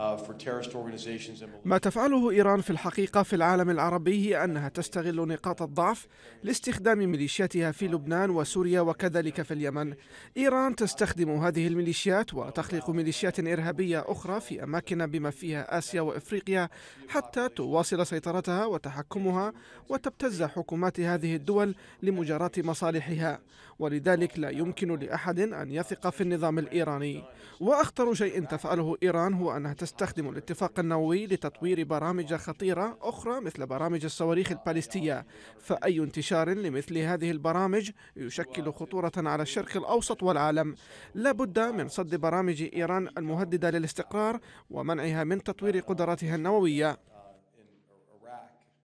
Uh, ما تفعله إيران في الحقيقة في العالم العربي هي أنها تستغل نقاط الضعف لاستخدام ميليشياتها في لبنان وسوريا وكذلك في اليمن إيران تستخدم هذه الميليشيات وتخلق ميليشيات إرهابية أخرى في أماكن بما فيها آسيا وإفريقيا حتى تواصل سيطرتها وتحكمها وتبتز حكومات هذه الدول لمجاراة مصالحها ولذلك لا يمكن لأحد أن يثق في النظام الإيراني وأخطر شيء تفعله إيران هو أنها تستخدم تستخدم الاتفاق النووي لتطوير برامج خطيرة أخرى مثل برامج الصواريخ البالستية فأي انتشار لمثل هذه البرامج يشكل خطورة على الشرق الأوسط والعالم لا بد من صد برامج إيران المهددة للاستقرار ومنعها من تطوير قدراتها النووية